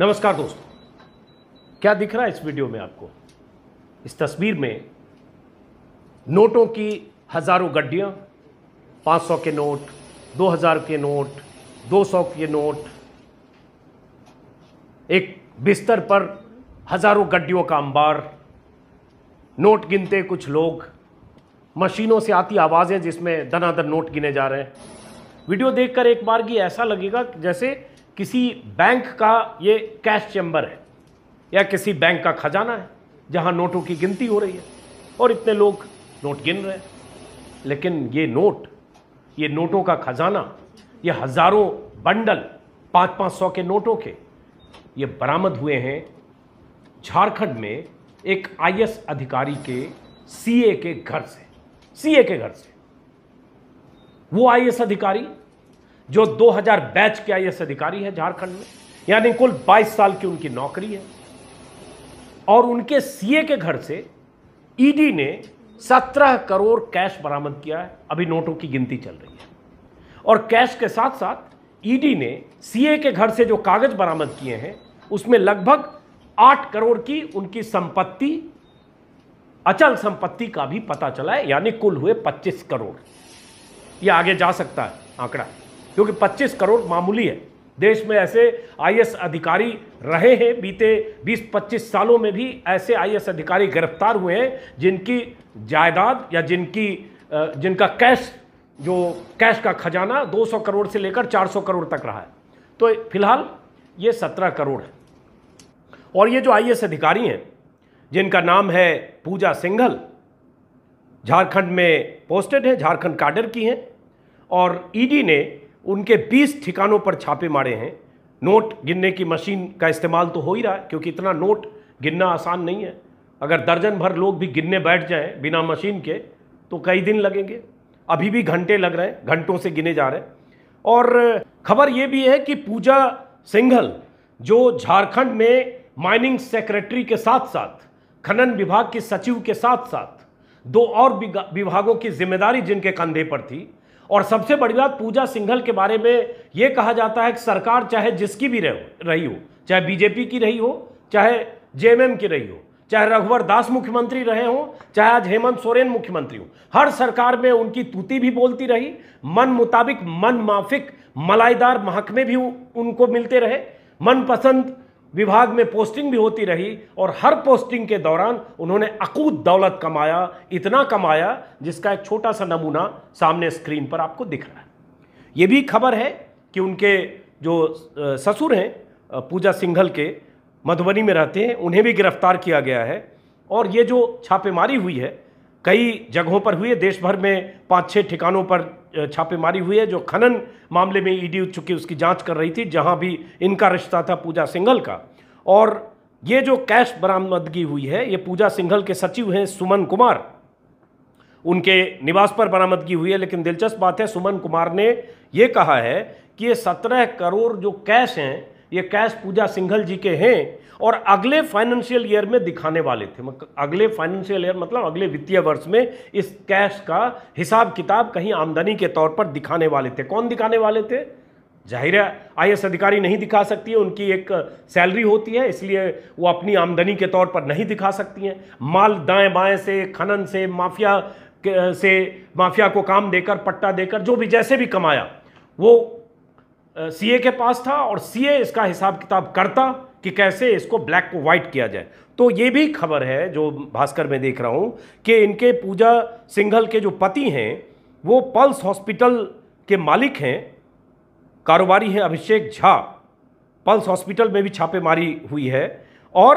नमस्कार दोस्तों क्या दिख रहा है इस वीडियो में आपको इस तस्वीर में नोटों की हज़ारों गड्डियां 500 के नोट 2000 के नोट 200 के नोट एक बिस्तर पर हज़ारों गड्डियों का अंबार नोट गिनते कुछ लोग मशीनों से आती आवाज़ें जिसमें दनादन नोट गिने जा रहे हैं वीडियो देखकर एक बार की ऐसा लगेगा जैसे किसी बैंक का ये कैश चैम्बर है या किसी बैंक का खजाना है जहां नोटों की गिनती हो रही है और इतने लोग नोट गिन रहे हैं लेकिन ये नोट ये नोटों का खजाना ये हज़ारों बंडल पाँच पाँच सौ के नोटों के ये बरामद हुए हैं झारखंड में एक आई अधिकारी के सीए के घर से सीए के घर से वो आई अधिकारी जो 2000 बैच के आई अधिकारी है झारखंड में यानी कुल 22 साल की उनकी नौकरी है और उनके सीए के घर से ईडी ने 17 करोड़ कैश बरामद किया है अभी नोटों की गिनती चल रही है और कैश के साथ साथ ईडी ने सीए के घर से जो कागज बरामद किए हैं उसमें लगभग 8 करोड़ की उनकी संपत्ति अचल संपत्ति का भी पता चला है यानी कुल हुए 25 करोड़ ये आगे जा सकता है आंकड़ा क्योंकि 25 करोड़ मामूली है देश में ऐसे आई अधिकारी रहे हैं बीते 20-25 सालों में भी ऐसे आई अधिकारी गिरफ्तार हुए हैं जिनकी जायदाद या जिनकी जिनका कैश जो कैश का खजाना 200 करोड़ से लेकर 400 करोड़ तक रहा है तो फिलहाल ये 17 करोड़ है और ये जो आई अधिकारी हैं जिनका नाम है पूजा सिंघल झारखंड में पोस्टेड हैं झारखंड काडर की हैं और ईडी ने उनके 20 ठिकानों पर छापे मारे हैं नोट गिनने की मशीन का इस्तेमाल तो हो ही रहा है क्योंकि इतना नोट गिनना आसान नहीं है अगर दर्जन भर लोग भी गिनने बैठ जाएं बिना मशीन के तो कई दिन लगेंगे अभी भी घंटे लग रहे हैं घंटों से गिने जा रहे हैं और खबर ये भी है कि पूजा सिंघल जो झारखंड में माइनिंग सेक्रेटरी के साथ साथ खनन विभाग के सचिव के साथ साथ दो और विभागों की जिम्मेदारी जिनके कंधे पर थी और सबसे बड़ी बात पूजा सिंघल के बारे में ये कहा जाता है कि सरकार चाहे जिसकी भी रही हो चाहे बीजेपी की रही हो चाहे जे की रही हो चाहे रघुवर दास मुख्यमंत्री रहे हों चाहे आज हेमंत सोरेन मुख्यमंत्री हो हर सरकार में उनकी तूती भी बोलती रही मन मुताबिक मन माफिक मलाईदार महकमे भी उनको मिलते रहे मनपसंद विभाग में पोस्टिंग भी होती रही और हर पोस्टिंग के दौरान उन्होंने अकूत दौलत कमाया इतना कमाया जिसका एक छोटा सा नमूना सामने स्क्रीन पर आपको दिख रहा है ये भी खबर है कि उनके जो ससुर हैं पूजा सिंघल के मधुबनी में रहते हैं उन्हें भी गिरफ्तार किया गया है और ये जो छापेमारी हुई है कई जगहों पर हुई है देश भर में पाँच छः ठिकानों पर छापेमारी हुई है जो खनन मामले में ईडी चुकी उसकी जांच कर रही थी जहां भी इनका रिश्ता था पूजा सिंघल का और ये जो कैश बरामदगी हुई है ये पूजा सिंघल के सचिव हैं सुमन कुमार उनके निवास पर बरामदगी हुई है लेकिन दिलचस्प बात है सुमन कुमार ने यह कहा है कि ये सत्रह करोड़ जो कैश हैं ये कैश पूजा सिंघल जी के हैं और अगले फाइनेंशियल ईयर में दिखाने वाले थे अगले फाइनेंशियल ईयर मतलब अगले वित्तीय वर्ष में इस कैश का हिसाब किताब कहीं आमदनी के तौर पर दिखाने वाले थे कौन दिखाने वाले थे जाहिर है आई अधिकारी नहीं दिखा सकती है उनकी एक सैलरी होती है इसलिए वो अपनी आमदनी के तौर पर नहीं दिखा सकती हैं माल दाएं बाएं से खनन से माफिया से माफिया को काम देकर पट्टा देकर जो भी जैसे भी कमाया वो सीए के पास था और सीए इसका हिसाब किताब करता कि कैसे इसको ब्लैक को वाइट किया जाए तो ये भी खबर है जो भास्कर में देख रहा हूँ कि इनके पूजा सिंघल के जो पति हैं वो पल्स हॉस्पिटल के मालिक हैं कारोबारी हैं अभिषेक झा पल्स हॉस्पिटल में भी छापेमारी हुई है और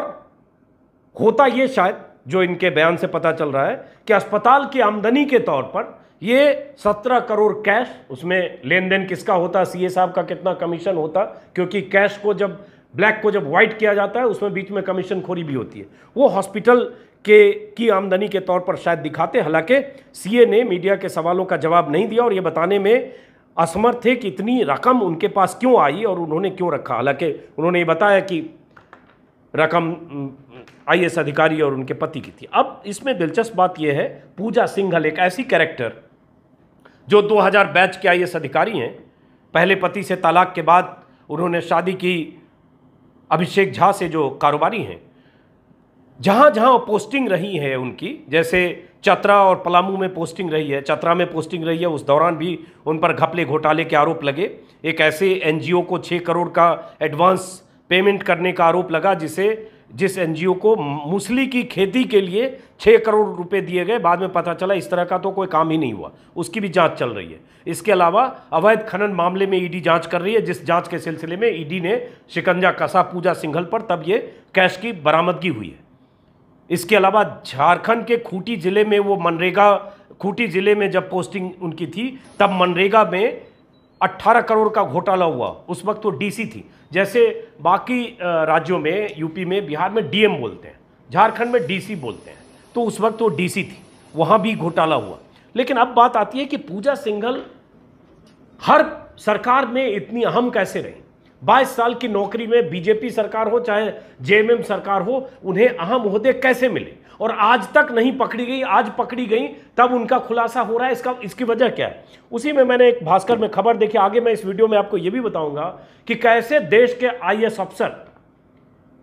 होता ये शायद जो इनके बयान से पता चल रहा है कि अस्पताल की आमदनी के तौर पर ये सत्रह करोड़ कैश उसमें लेन देन किसका होता सीए साहब का कितना कमीशन होता क्योंकि कैश को जब ब्लैक को जब व्हाइट किया जाता है उसमें बीच में कमीशन खोरी भी होती है वो हॉस्पिटल के की आमदनी के तौर पर शायद दिखाते हालांकि सीए ने मीडिया के सवालों का जवाब नहीं दिया और ये बताने में असमर्थ थे कि इतनी रकम उनके पास क्यों आई और उन्होंने क्यों रखा हालांकि उन्होंने ये बताया कि रकम आईएएस अधिकारी और उनके पति की थी अब इसमें दिलचस्प बात यह है पूजा सिंघल एक ऐसी कैरेक्टर जो 2000 बैच के आई अधिकारी हैं पहले पति से तलाक के बाद उन्होंने शादी की अभिषेक झा से जो कारोबारी हैं जहाँ जहाँ पोस्टिंग रही है उनकी जैसे चतरा और पलामू में पोस्टिंग रही है चतरा में पोस्टिंग रही है उस दौरान भी उन पर घपले घोटाले के आरोप लगे एक ऐसे एनजीओ को छः करोड़ का एडवांस पेमेंट करने का आरोप लगा जिसे जिस एनजीओ को मूसली की खेती के लिए छः करोड़ रुपए दिए गए बाद में पता चला इस तरह का तो कोई काम ही नहीं हुआ उसकी भी जांच चल रही है इसके अलावा अवैध खनन मामले में ईडी जांच कर रही है जिस जांच के सिलसिले में ईडी ने शिकंजा कसा पूजा सिंघल पर तब ये कैश की बरामदगी हुई है इसके अलावा झारखंड के खूंटी ज़िले में वो मनरेगा खूंटी ज़िले में जब पोस्टिंग उनकी थी तब मनरेगा में 18 करोड़ का घोटाला हुआ उस वक्त वो तो डीसी थी जैसे बाकी राज्यों में यूपी में बिहार में डीएम बोलते हैं झारखंड में डीसी बोलते हैं तो उस वक्त वो तो डीसी थी वहाँ भी घोटाला हुआ लेकिन अब बात आती है कि पूजा सिंघल हर सरकार में इतनी अहम कैसे रही बाईस साल की नौकरी में बीजेपी सरकार हो चाहे जेएमएम सरकार हो उन्हें अहम उहदे कैसे मिले और आज तक नहीं पकड़ी गई आज पकड़ी गई तब उनका खुलासा हो रहा है इसका इसकी वजह क्या है उसी में मैंने एक भास्कर में खबर देखी आगे मैं इस वीडियो में आपको यह भी बताऊंगा कि कैसे देश के आई अफसर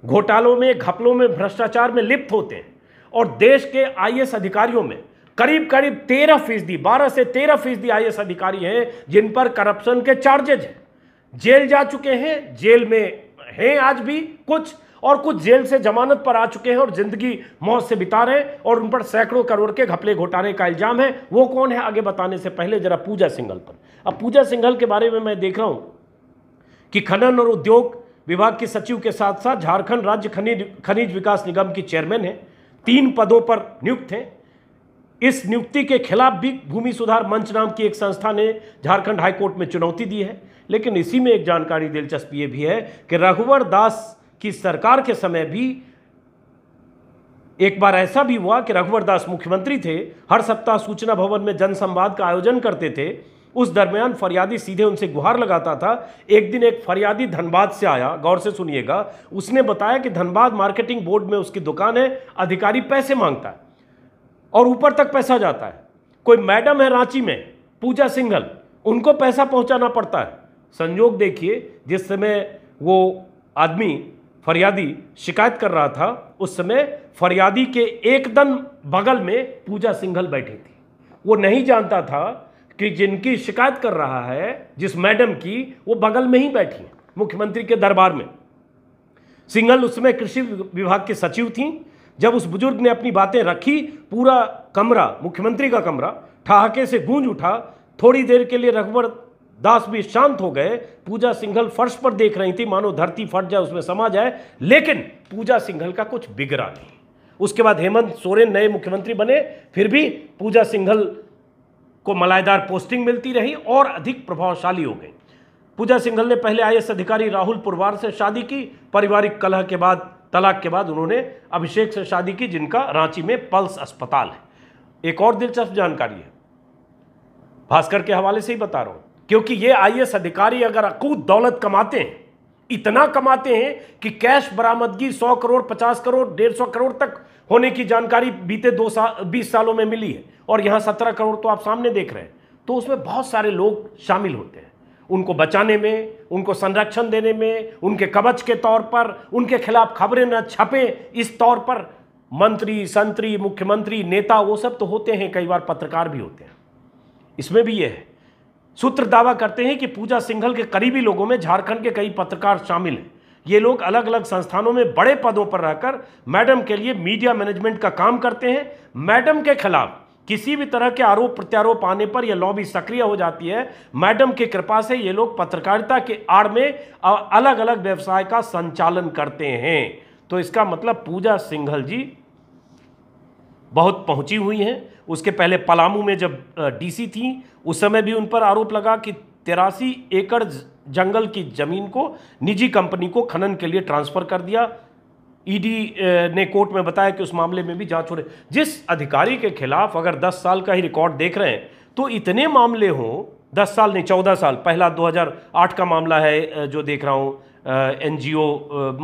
घोटालों में घपलों में भ्रष्टाचार में लिप्त होते हैं और देश के आई अधिकारियों में करीब करीब तेरह फीसदी बारह से तेरह फीसदी आई अधिकारी हैं जिन पर करप्शन के चार्जेज हैं जेल जा चुके हैं जेल में हैं आज भी कुछ और कुछ जेल से जमानत पर आ चुके हैं और जिंदगी मौत से बिता रहे हैं और उन पर सैकड़ों करोड़ के घपले घोटाले का इल्जाम है वो कौन है आगे बताने से पहले जरा पूजा सिंघल पर अब पूजा सिंघल के बारे में मैं देख रहा हूं कि खनन और उद्योग विभाग के सचिव के साथ साथ झारखंड राज्य खनिज खनिज विकास निगम की चेयरमैन है तीन पदों पर नियुक्त हैं इस नियुक्ति के खिलाफ भी भूमि सुधार मंच नाम की एक संस्था ने झारखंड हाईकोर्ट में चुनौती दी है लेकिन इसी में एक जानकारी दिलचस्प ये भी है कि रघुवर दास कि सरकार के समय भी एक बार ऐसा भी हुआ कि रघुवर दास मुख्यमंत्री थे हर सप्ताह सूचना भवन में जनसंवाद का आयोजन करते थे उस दरमियान फरियादी सीधे उनसे गुहार लगाता था एक दिन एक फरियादी धनबाद से आया गौर से सुनिएगा उसने बताया कि धनबाद मार्केटिंग बोर्ड में उसकी दुकान है अधिकारी पैसे मांगता है और ऊपर तक पैसा जाता है कोई मैडम है रांची में पूजा सिंघल उनको पैसा पहुंचाना पड़ता है संयोग देखिए जिस समय वो आदमी फरियादी शिकायत कर रहा था उस समय फरियादी के एकदम बगल में पूजा सिंघल बैठी थी वो नहीं जानता था कि जिनकी शिकायत कर रहा है जिस मैडम की वो बगल में ही बैठी है मुख्यमंत्री के दरबार में सिंघल उसमें कृषि विभाग की सचिव थी जब उस बुजुर्ग ने अपनी बातें रखी पूरा कमरा मुख्यमंत्री का कमरा ठहाके से गूंज उठा थोड़ी देर के लिए रघुवर दास भी शांत हो गए पूजा सिंघल फर्श पर देख रही थी मानो धरती फट जाए उसमें समा जाए लेकिन पूजा सिंघल का कुछ बिगड़ा नहीं उसके बाद हेमंत सोरेन नए मुख्यमंत्री बने फिर भी पूजा सिंघल को मलायदार पोस्टिंग मिलती रही और अधिक प्रभावशाली हो गई पूजा सिंघल ने पहले आई अधिकारी राहुल पुरवार से शादी की पारिवारिक कलह के बाद तलाक के बाद उन्होंने अभिषेक से शादी की जिनका रांची में पल्स अस्पताल है एक और दिलचस्प जानकारी है भास्कर के हवाले से ही बता रहा हूं क्योंकि ये आई अधिकारी अगर अकूत दौलत कमाते हैं इतना कमाते हैं कि कैश बरामदगी 100 करोड़ 50 करोड़ डेढ़ सौ करोड़ तक होने की जानकारी बीते दो साल बीस सालों में मिली है और यहाँ सत्रह करोड़ तो आप सामने देख रहे हैं तो उसमें बहुत सारे लोग शामिल होते हैं उनको बचाने में उनको संरक्षण देने में उनके कवच के तौर पर उनके खिलाफ खबरें न छपे इस तौर पर मंत्री संतरी मुख्यमंत्री नेता वो सब तो होते हैं कई बार पत्रकार भी होते हैं इसमें भी ये है सूत्र दावा करते हैं कि पूजा सिंघल के करीबी लोगों में झारखंड के कई पत्रकार शामिल हैं ये लोग अलग अलग संस्थानों में बड़े पदों पर रहकर मैडम के लिए मीडिया मैनेजमेंट का काम करते हैं मैडम के खिलाफ किसी भी तरह के आरोप प्रत्यारोप आने पर यह लॉबी सक्रिय हो जाती है मैडम के कृपा से ये लोग पत्रकारिता के आड़ में अलग अलग व्यवसाय का संचालन करते हैं तो इसका मतलब पूजा सिंघल जी बहुत पहुंची हुई हैं उसके पहले पलामू में जब डीसी थी उस समय भी उन पर आरोप लगा कि तिरासी एकड़ जंगल की ज़मीन को निजी कंपनी को खनन के लिए ट्रांसफ़र कर दिया ईडी e ने कोर्ट में बताया कि उस मामले में भी जांच हो रही जिस अधिकारी के खिलाफ अगर 10 साल का ही रिकॉर्ड देख रहे हैं तो इतने मामले हों 10 साल नहीं 14 साल पहला 2008 का मामला है जो देख रहा हूँ एनजीओ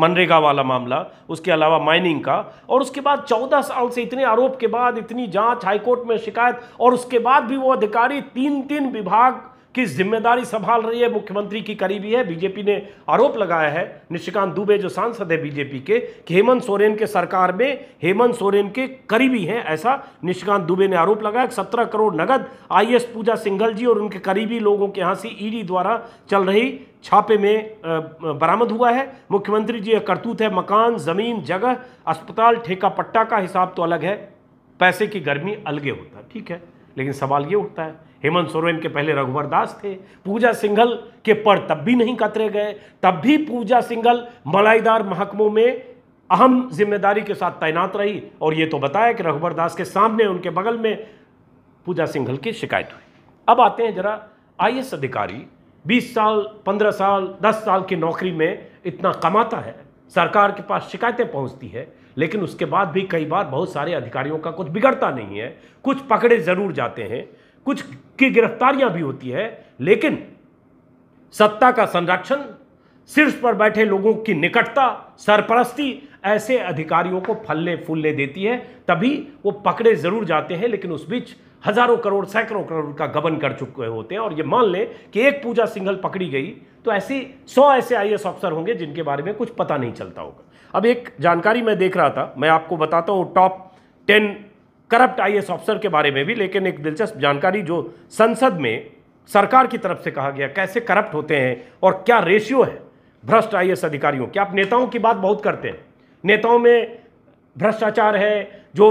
मनरेगा वाला मामला उसके अलावा माइनिंग का और उसके बाद चौदह साल से इतने आरोप के बाद इतनी जांच हाईकोर्ट में शिकायत और उसके बाद भी वो अधिकारी तीन तीन विभाग किस जिम्मेदारी संभाल रही है मुख्यमंत्री की करीबी है बीजेपी ने आरोप लगाया है निशिकांत दुबे जो सांसद है बीजेपी के कि हेमंत सोरेन के सरकार में हेमंत सोरेन के करीबी हैं ऐसा निशिकांत दुबे ने आरोप लगाया सत्रह करोड़ नगद आई पूजा सिंघल जी और उनके करीबी लोगों के यहाँ से ईडी द्वारा चल रही छापे में बरामद हुआ है मुख्यमंत्री जी करतूत है मकान जमीन जगह अस्पताल ठेका पट्टा का हिसाब तो अलग है पैसे की गर्मी अलगे होता ठीक है लेकिन सवाल ये उठता है हेमंत सोरेन के पहले रघुवर दास थे पूजा सिंघल के पर तब भी नहीं कतरे गए तब भी पूजा सिंघल मलाईदार महकमों में अहम जिम्मेदारी के साथ तैनात रही और ये तो बताया कि रघुवर दास के सामने उनके बगल में पूजा सिंघल की शिकायत हुई अब आते हैं जरा आई अधिकारी 20 साल 15 साल 10 साल की नौकरी में इतना कमाता है सरकार के पास शिकायतें पहुंचती है लेकिन उसके बाद भी कई बार बहुत सारे अधिकारियों का कुछ बिगड़ता नहीं है कुछ पकड़े ज़रूर जाते हैं कुछ की गिरफ्तारियां भी होती है लेकिन सत्ता का संरक्षण शीर्ष पर बैठे लोगों की निकटता सरपरस्ती ऐसे अधिकारियों को फलने फूलने देती है तभी वो पकड़े ज़रूर जाते हैं लेकिन उस बीच हज़ारों करोड़ सैकड़ों करोड़ का गबन कर चुके होते हैं और ये मान लें कि एक पूजा सिंघल पकड़ी गई तो ऐसी सौ ऐसे आई ऑफिसर होंगे जिनके बारे में कुछ पता नहीं चलता होगा अब एक जानकारी मैं देख रहा था मैं आपको बताता हूँ top ten corrupt I officer के बारे में भी लेकिन एक दिलचस्प जानकारी जो संसद में सरकार की तरफ से कहा गया कैसे करप्ट होते हैं और क्या रेशियो है भ्रष्ट आई अधिकारियों की आप नेताओं की बात बहुत करते हैं नेताओं में भ्रष्टाचार है जो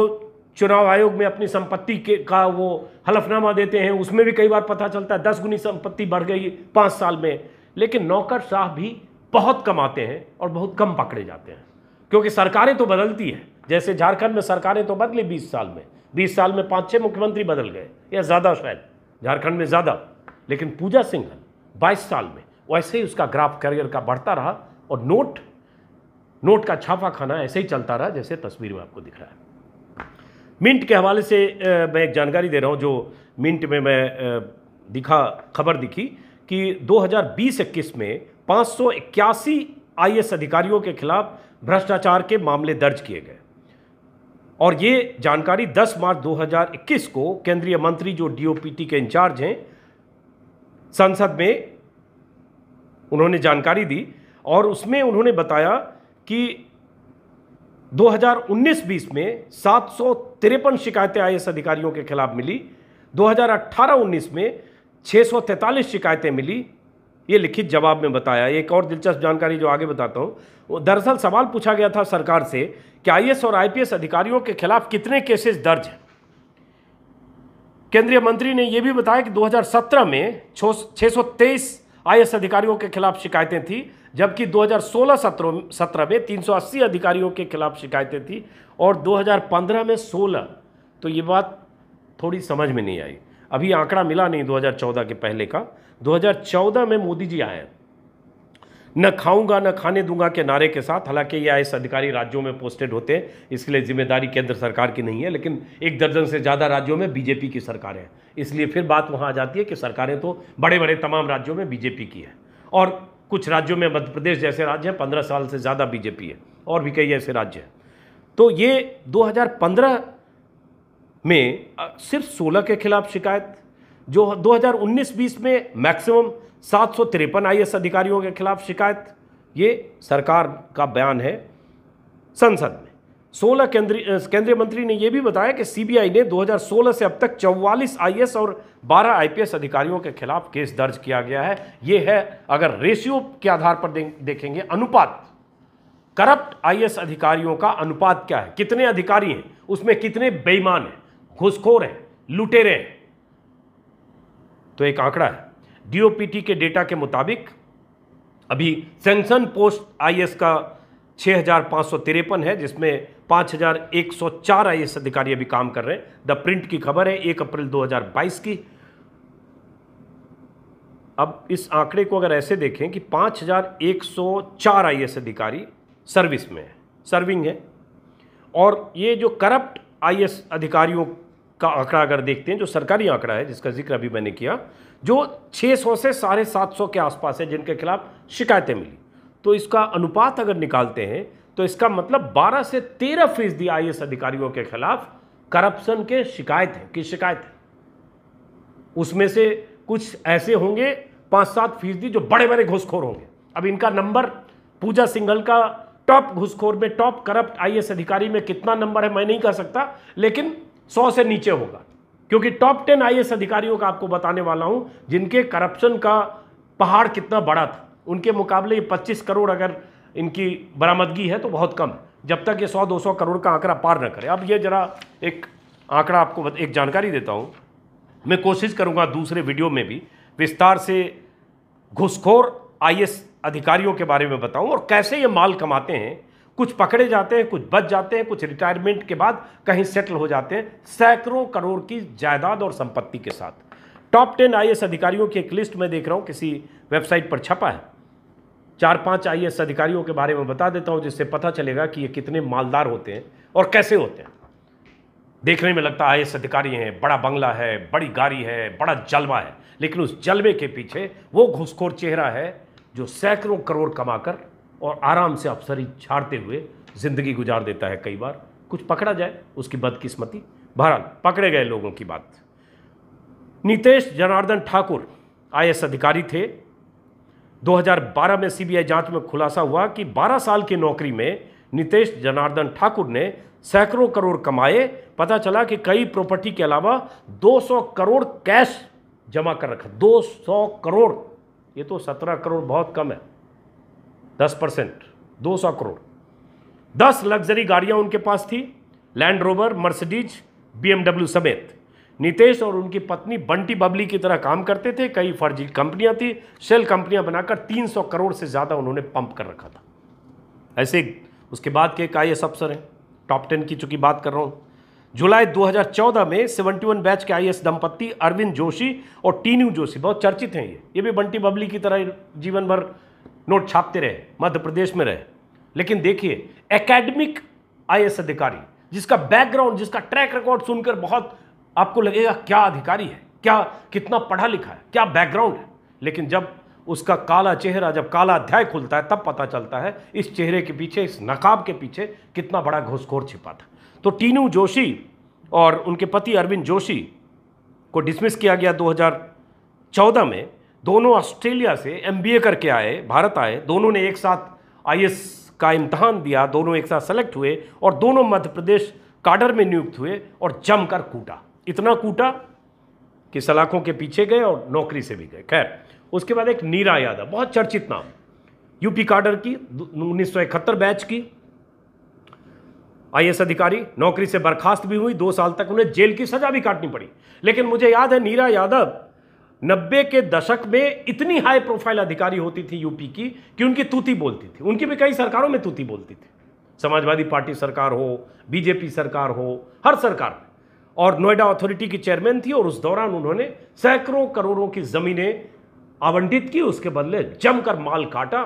चुनाव आयोग में अपनी संपत्ति के का वो हलफनामा देते हैं उसमें भी कई बार पता चलता है दस गुनी संपत्ति बढ़ गई पाँच साल में लेकिन नौकर शाह भी बहुत कमाते हैं और बहुत कम पकड़े जाते हैं क्योंकि सरकारें तो बदलती हैं जैसे झारखंड में सरकारें तो बदली बीस साल में बीस साल में पाँच छः मुख्यमंत्री बदल गए या ज़्यादा शायद झारखंड में ज़्यादा लेकिन पूजा सिंघल बाईस साल में वैसे ही उसका ग्राफ करियर का बढ़ता रहा और नोट नोट का छापा खाना ऐसे ही चलता रहा जैसे तस्वीर में आपको दिख रहा है मिंट के हवाले से मैं एक जानकारी दे रहा हूँ जो मिंट में मैं दिखा खबर दिखी कि दो हज़ार में पाँच सौ अधिकारियों के खिलाफ भ्रष्टाचार के मामले दर्ज किए गए और ये जानकारी 10 मार्च 2021 को केंद्रीय मंत्री जो डीओपीटी के इंचार्ज हैं संसद में उन्होंने जानकारी दी और उसमें उन्होंने बताया कि 2019-20 में सात सौ तिरपन शिकायतें आई अधिकारियों के खिलाफ मिली 2018-19 में 643 शिकायतें मिली ये लिखित जवाब में बताया एक और दिलचस्प जानकारी जो आगे बताता हूँ वो दरअसल सवाल पूछा गया था सरकार से कि आई और आई अधिकारियों के खिलाफ कितने केसेस दर्ज हैं केंद्रीय मंत्री ने यह भी बताया कि 2017 में छः सौ आईएएस अधिकारियों के खिलाफ शिकायतें थी जबकि 2016-17 में 380 अधिकारियों के खिलाफ शिकायतें थी और 2015 में 16 तो ये बात थोड़ी समझ में नहीं आई अभी आंकड़ा मिला नहीं 2014 के पहले का 2014 में मोदी जी आए न खाऊंगा न खाने दूंगा के नारे के साथ हालांकि ये आई अधिकारी राज्यों में पोस्टेड होते हैं इसके लिए जिम्मेदारी केंद्र सरकार की नहीं है लेकिन एक दर्जन से ज़्यादा राज्यों में बीजेपी की सरकारें हैं इसलिए फिर बात वहाँ आ जाती है कि सरकारें तो बड़े बड़े तमाम राज्यों में बीजेपी की है और कुछ राज्यों में मध्य प्रदेश जैसे राज्य हैं पंद्रह साल से ज़्यादा बीजेपी है और भी कई ऐसे राज्य हैं तो ये 2015 में सिर्फ 16 के खिलाफ शिकायत जो 2019-20 में मैक्सिमम सात सौ तिरपन आई अधिकारियों के खिलाफ शिकायत ये सरकार का बयान है संसद में 16 केंद्रीय केंद्रीय मंत्री ने यह भी बताया कि सीबीआई ने 2016 से अब तक 44 आईएएस और 12 आईपीएस अधिकारियों के खिलाफ केस दर्ज किया गया है ये है अगर रेशियो के आधार पर देखेंगे अनुपात करप्ट आईएएस अधिकारियों का अनुपात क्या है कितने अधिकारी हैं उसमें कितने बेईमान हैं घुसखोर हैं लुटेरे हैं तो एक आंकड़ा है डीओपीटी के डेटा के मुताबिक अभी सेंसन पोस्ट आईएएस का छः है जिसमें 5,104 आईएएस अधिकारी अभी काम कर रहे हैं द प्रिंट की खबर है एक अप्रैल 2022 की अब इस आंकड़े को अगर ऐसे देखें कि 5,104 आईएएस अधिकारी सर्विस में है सर्विंग है और ये जो करप्ट आई अधिकारियों का आंकड़ा अगर देखते हैं जो सरकारी आंकड़ा है जिसका जिक्र अभी मैंने किया जो 600 से साढ़े सात के आसपास है जिनके खिलाफ शिकायतें मिली तो इसका अनुपात अगर निकालते हैं तो इसका मतलब 12 से 13 फीसदी आई अधिकारियों के खिलाफ करप्शन के शिकायत है की शिकायत है उसमें से कुछ ऐसे होंगे पाँच सात फीसदी जो बड़े बड़े घुसखोर होंगे अब इनका नंबर पूजा सिंघल का टॉप घुसखोर में टॉप करप्ट आई अधिकारी में कितना नंबर है मैं नहीं कह सकता लेकिन सौ से नीचे होगा क्योंकि टॉप टेन आई अधिकारियों का आपको बताने वाला हूं जिनके करप्शन का पहाड़ कितना बड़ा था उनके मुकाबले ये पच्चीस करोड़ अगर इनकी बरामदगी है तो बहुत कम जब तक ये सौ दो सौ करोड़ का आंकड़ा पार न करे अब ये जरा एक आंकड़ा आपको एक जानकारी देता हूँ मैं कोशिश करूँगा दूसरे वीडियो में भी विस्तार से घुसखोर आई अधिकारियों के बारे में बताऊं और कैसे ये माल कमाते हैं कुछ पकड़े जाते हैं कुछ बच जाते हैं कुछ रिटायरमेंट के बाद कहीं सेटल हो जाते हैं सैकड़ों करोड़ की जायदाद और संपत्ति के साथ टॉप टेन आई अधिकारियों की एक लिस्ट में देख रहा हूँ किसी वेबसाइट पर छपा है चार पांच आई अधिकारियों के बारे में बता देता हूँ जिससे पता चलेगा कि ये कितने मालदार होते हैं और कैसे होते हैं देखने में लगता है आई अधिकारी हैं बड़ा बंगला है बड़ी गाड़ी है बड़ा जलवा है लेकिन उस जलवे के पीछे वो घुसखोर चेहरा है जो सैकड़ों करोड़ कमाकर और आराम से अफसरी छाड़ते हुए ज़िंदगी गुजार देता है कई बार कुछ पकड़ा जाए उसकी बदकिस्मती बहरहाल पकड़े गए लोगों की बात नितेश जनार्दन ठाकुर आई अधिकारी थे 2012 में सीबीआई जांच में खुलासा हुआ कि 12 साल की नौकरी में नितेश जनार्दन ठाकुर ने सैकड़ों करोड़ कमाए पता चला कि कई प्रॉपर्टी के अलावा 200 करोड़ कैश जमा कर रखा 200 करोड़ ये तो सत्रह करोड़ बहुत कम है दस परसेंट दो सौ करोड़ दस लग्जरी गाड़ियां उनके पास थी लैंड रोवर मर्सिडीज बीएमडब्ल्यू समेत नितेश और उनकी पत्नी बंटी बबली की तरह काम करते थे कई फर्जी कंपनियां थी शेल कंपनियां बनाकर 300 करोड़ से ज़्यादा उन्होंने पंप कर रखा था ऐसे उसके बाद के एक आई अफसर हैं टॉप टेन की चूंकि बात कर रहा हूँ जुलाई 2014 में 71 बैच के आईएएस दंपत्ति अरविंद जोशी और टीनू जोशी बहुत चर्चित हैं ये ये भी बंटी बबली की तरह जीवन भर नोट छापते रहे मध्य प्रदेश में रहे लेकिन देखिए एकेडमिक आईएएस अधिकारी जिसका बैकग्राउंड जिसका ट्रैक रिकॉर्ड सुनकर बहुत आपको लगेगा क्या अधिकारी है क्या कितना पढ़ा लिखा है क्या बैकग्राउंड है लेकिन जब उसका काला चेहरा जब काला अध्याय खुलता है तब पता चलता है इस चेहरे के पीछे इस नकाब के पीछे कितना बड़ा घुसखोर छिपा था तो टीनू जोशी और उनके पति अरविंद जोशी को डिसमिस किया गया 2014 में दोनों ऑस्ट्रेलिया से एमबीए करके आए भारत आए दोनों ने एक साथ आई का इम्तहान दिया दोनों एक साथ सेलेक्ट हुए और दोनों मध्य प्रदेश काडर में नियुक्त हुए और जमकर कूटा इतना कूटा कि सलाखों के पीछे गए और नौकरी से भी गए खैर उसके बाद एक नीरा यादव बहुत चर्चित नाम यूपी काडर की उन्नीस बैच की आई अधिकारी नौकरी से बर्खास्त भी हुई दो साल तक उन्हें जेल की सजा भी काटनी पड़ी लेकिन मुझे याद है नीरा यादव नब्बे के दशक में इतनी हाई प्रोफाइल अधिकारी होती थी यूपी की कि उनकी तूती बोलती थी उनकी भी कई सरकारों में तूती बोलती थी समाजवादी पार्टी सरकार हो बीजेपी सरकार हो हर सरकार में और नोएडा अथॉरिटी की चेयरमैन थी और उस दौरान उन्होंने सैकड़ों करोड़ों की ज़मीनें आवंटित की उसके बदले जमकर माल काटा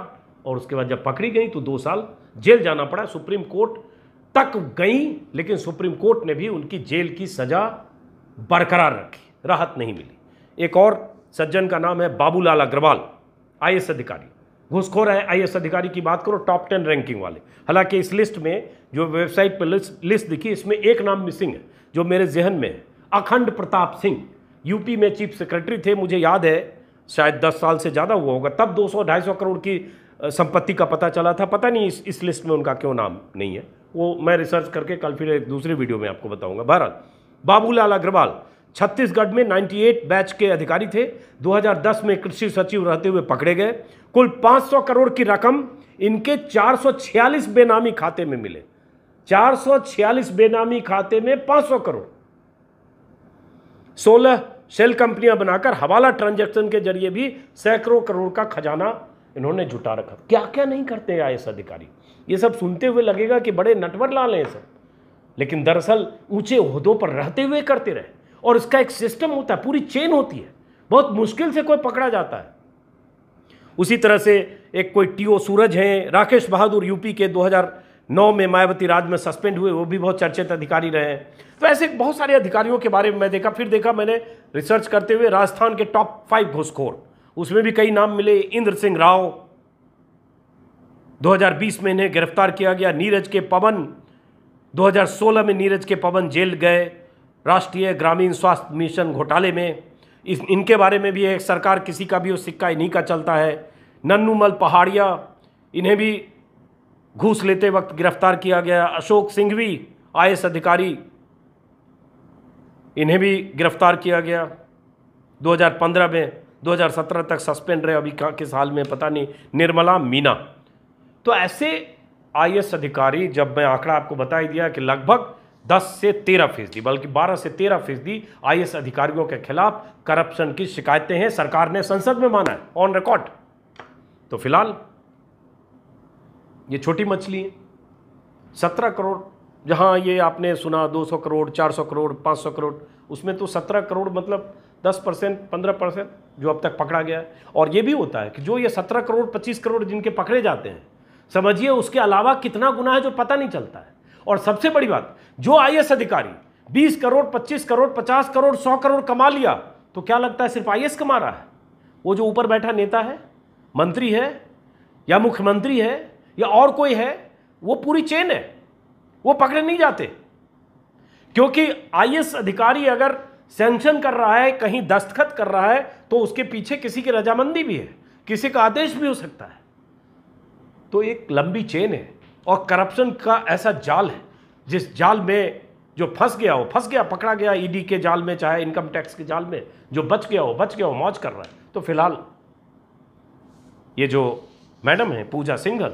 और उसके बाद जब पकड़ी गई तो दो साल जेल जाना पड़ा सुप्रीम कोर्ट तक गई लेकिन सुप्रीम कोर्ट ने भी उनकी जेल की सज़ा बरकरार रखी राहत नहीं मिली एक और सज्जन का नाम है बाबूलाल अग्रवाल आई अधिकारी घुसखोर है आई अधिकारी की बात करो टॉप टेन रैंकिंग वाले हालांकि इस लिस्ट में जो वेबसाइट पर लिस्ट, लिस्ट दिखी इसमें एक नाम मिसिंग है जो मेरे जहन में है अखंड प्रताप सिंह यूपी में चीफ सेक्रेटरी थे मुझे याद है शायद 10 साल से ज़्यादा हुआ होगा तब 200 250 करोड़ की संपत्ति का पता चला था पता नहीं इस इस लिस्ट में उनका क्यों नाम नहीं है वो मैं रिसर्च करके कल फिर एक दूसरे वीडियो में आपको बताऊंगा भारत बाबूलाल अग्रवाल छत्तीसगढ़ में 98 बैच के अधिकारी थे 2010 में कृषि सचिव रहते हुए पकड़े गए कुल 500 करोड़ की रकम इनके 446 बेनामी खाते में मिले 446 बेनामी खाते में 500 करोड़ 16 सेल कंपनियां बनाकर हवाला ट्रांजैक्शन के जरिए भी सैकड़ों करोड़ का खजाना इन्होंने जुटा रखा क्या क्या नहीं करते आई अधिकारी ये सब सुनते हुए लगेगा कि बड़े नटवर लाल हैं सब लेकिन दरअसल ऊंचे उहदों पर रहते हुए करते रहे और इसका एक सिस्टम होता है पूरी चेन होती है बहुत मुश्किल से कोई पकड़ा जाता है उसी तरह से एक कोई टीओ सूरज हैं राकेश बहादुर यूपी के 2009 में मायावती राज में सस्पेंड हुए वो भी बहुत चर्चित अधिकारी रहे हैं तो ऐसे बहुत सारे अधिकारियों के बारे में मैं देखा फिर देखा मैंने रिसर्च करते हुए राजस्थान के टॉप फाइव घुसखोर उसमें भी कई नाम मिले इंद्र सिंह राव 2020 में इन्हें गिरफ्तार किया गया नीरज के पवन 2016 में नीरज के पवन जेल गए राष्ट्रीय ग्रामीण स्वास्थ्य मिशन घोटाले में इस इनके बारे में भी एक सरकार किसी का भी वो सिक्का इन्हीं का चलता है नन्नूमल पहाड़िया इन्हें भी घूस लेते वक्त गिरफ्तार किया गया अशोक सिंघवी आई अधिकारी इन्हें भी गिरफ्तार किया गया 2015 में 2017 तक सस्पेंड रहे अभी किस हाल में पता नहीं निर्मला मीना तो ऐसे आई अधिकारी जब मैं आंकड़ा आपको बता ही दिया कि लगभग 10 से 13 फीसदी बल्कि 12 से 13 फीसदी आई अधिकारियों के खिलाफ करप्शन की शिकायतें हैं सरकार ने संसद में माना है ऑन रिकॉर्ड तो फिलहाल ये छोटी मछली है सत्रह करोड़ जहां ये आपने सुना 200 करोड़ 400 करोड़ 500 करोड़ उसमें तो 17 करोड़ मतलब 10 परसेंट पंद्रह परसेंट जो अब तक पकड़ा गया है और ये भी होता है कि जो ये 17 करोड़ 25 करोड़ जिनके पकड़े जाते हैं समझिए उसके अलावा कितना गुना है जो पता नहीं चलता है और सबसे बड़ी बात जो आई अधिकारी 20 करोड़ 25 करोड़ 50 करोड़ 100 करोड़ कमा लिया तो क्या लगता है सिर्फ आई कमा रहा है वो जो ऊपर बैठा नेता है मंत्री है या मुख्यमंत्री है या और कोई है वो पूरी चेन है वो पकड़े नहीं जाते क्योंकि आई अधिकारी अगर सेंक्शन कर रहा है कहीं दस्तखत कर रहा है तो उसके पीछे किसी की रजामंदी भी है किसी का आदेश भी हो सकता है तो एक लंबी चेन है और करप्शन का ऐसा जाल है जिस जाल में जो फंस गया हो फंस गया पकड़ा गया ईडी e के जाल में चाहे इनकम टैक्स के जाल में जो बच गया हो बच गया हो मौज कर रहा है तो फिलहाल ये जो मैडम है पूजा सिंघल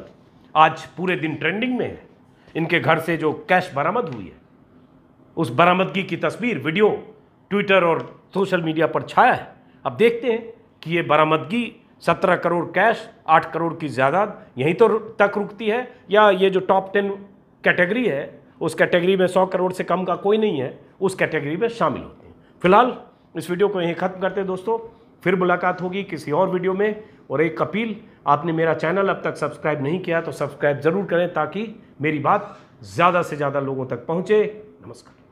आज पूरे दिन ट्रेंडिंग में है इनके घर से जो कैश बरामद हुई है उस बरामदगी की तस्वीर वीडियो ट्विटर और सोशल मीडिया पर छाया है अब देखते हैं कि ये बरामदगी सत्रह करोड़ कैश आठ करोड़ की ज़्यादा यहीं तो तक रुकती है या ये जो टॉप टेन कैटेगरी है उस कैटेगरी में सौ करोड़ से कम का कोई नहीं है उस कैटेगरी में शामिल होते हैं फिलहाल इस वीडियो को यहीं ख़त्म करते हैं दोस्तों फिर मुलाकात होगी किसी और वीडियो में और एक अपील आपने मेरा चैनल अब तक सब्सक्राइब नहीं किया तो सब्सक्राइब ज़रूर करें ताकि मेरी बात ज़्यादा से ज़्यादा लोगों तक पहुँचे नमस्कार